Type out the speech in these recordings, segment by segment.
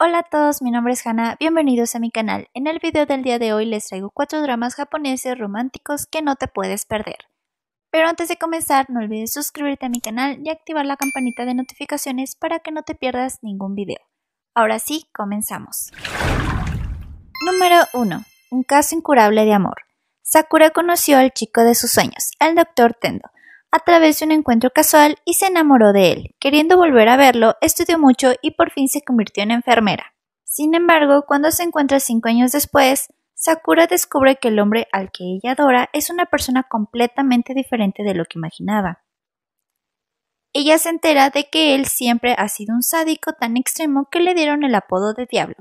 Hola a todos, mi nombre es Hana, bienvenidos a mi canal. En el video del día de hoy les traigo cuatro dramas japoneses románticos que no te puedes perder. Pero antes de comenzar, no olvides suscribirte a mi canal y activar la campanita de notificaciones para que no te pierdas ningún video. Ahora sí, comenzamos. Número 1. Un caso incurable de amor. Sakura conoció al chico de sus sueños, el Dr. Tendo, a través de un encuentro casual y se enamoró de él. Queriendo volver a verlo, estudió mucho y por fin se convirtió en enfermera. Sin embargo, cuando se encuentra cinco años después, Sakura descubre que el hombre al que ella adora es una persona completamente diferente de lo que imaginaba. Ella se entera de que él siempre ha sido un sádico tan extremo que le dieron el apodo de diablo,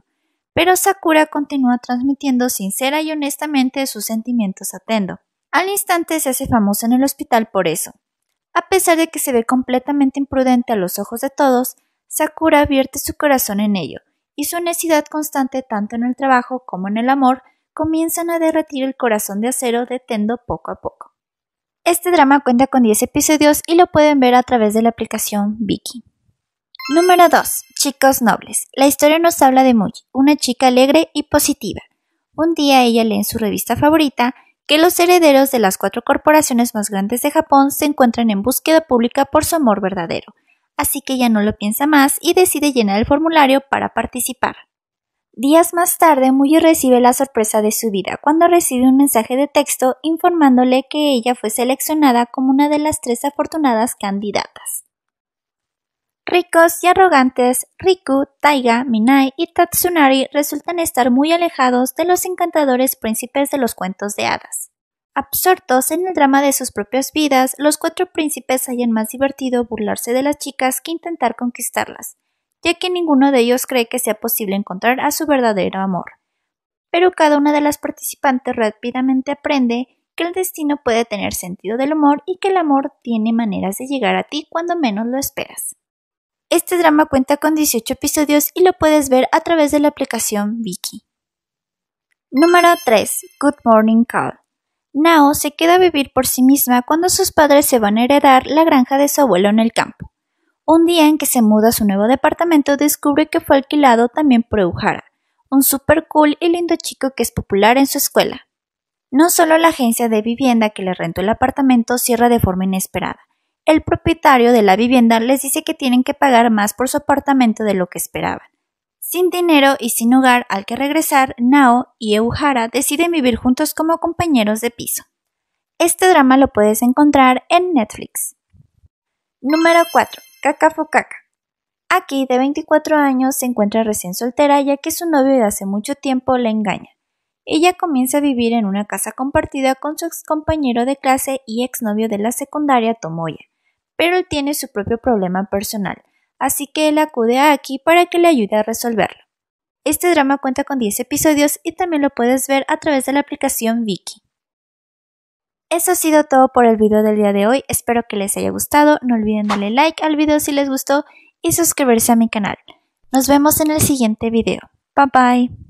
pero Sakura continúa transmitiendo sincera y honestamente sus sentimientos a Tendo. Al instante se hace famoso en el hospital por eso. A pesar de que se ve completamente imprudente a los ojos de todos, Sakura vierte su corazón en ello, y su necesidad constante tanto en el trabajo como en el amor comienzan a derretir el corazón de acero de Tendo poco a poco. Este drama cuenta con 10 episodios y lo pueden ver a través de la aplicación Viki. Número 2. Chicos nobles. La historia nos habla de Muji, una chica alegre y positiva. Un día ella lee en su revista favorita que los herederos de las cuatro corporaciones más grandes de Japón se encuentran en búsqueda pública por su amor verdadero, así que ya no lo piensa más y decide llenar el formulario para participar. Días más tarde, Muyu recibe la sorpresa de su vida cuando recibe un mensaje de texto informándole que ella fue seleccionada como una de las tres afortunadas candidatas. Ricos y arrogantes, Riku, Taiga, Minai y Tatsunari resultan estar muy alejados de los encantadores príncipes de los cuentos de hadas. Absortos en el drama de sus propias vidas, los cuatro príncipes hallan más divertido burlarse de las chicas que intentar conquistarlas, ya que ninguno de ellos cree que sea posible encontrar a su verdadero amor. Pero cada una de las participantes rápidamente aprende que el destino puede tener sentido del humor y que el amor tiene maneras de llegar a ti cuando menos lo esperas. Este drama cuenta con 18 episodios y lo puedes ver a través de la aplicación Viki. Número 3. Good Morning Call. Nao se queda a vivir por sí misma cuando sus padres se van a heredar la granja de su abuelo en el campo. Un día en que se muda a su nuevo departamento descubre que fue alquilado también por Eujara, un super cool y lindo chico que es popular en su escuela. No solo la agencia de vivienda que le rentó el apartamento cierra de forma inesperada, el propietario de la vivienda les dice que tienen que pagar más por su apartamento de lo que esperaban. Sin dinero y sin hogar al que regresar, Nao y Euhara deciden vivir juntos como compañeros de piso. Este drama lo puedes encontrar en Netflix. Número 4. Cacafocaca. Aquí, de 24 años, se encuentra recién soltera ya que su novio de hace mucho tiempo la engaña. Ella comienza a vivir en una casa compartida con su ex compañero de clase y exnovio de la secundaria Tomoya pero él tiene su propio problema personal, así que él acude a aquí para que le ayude a resolverlo. Este drama cuenta con 10 episodios y también lo puedes ver a través de la aplicación Viki. Eso ha sido todo por el video del día de hoy, espero que les haya gustado, no olviden darle like al video si les gustó y suscribirse a mi canal. Nos vemos en el siguiente video. Bye bye.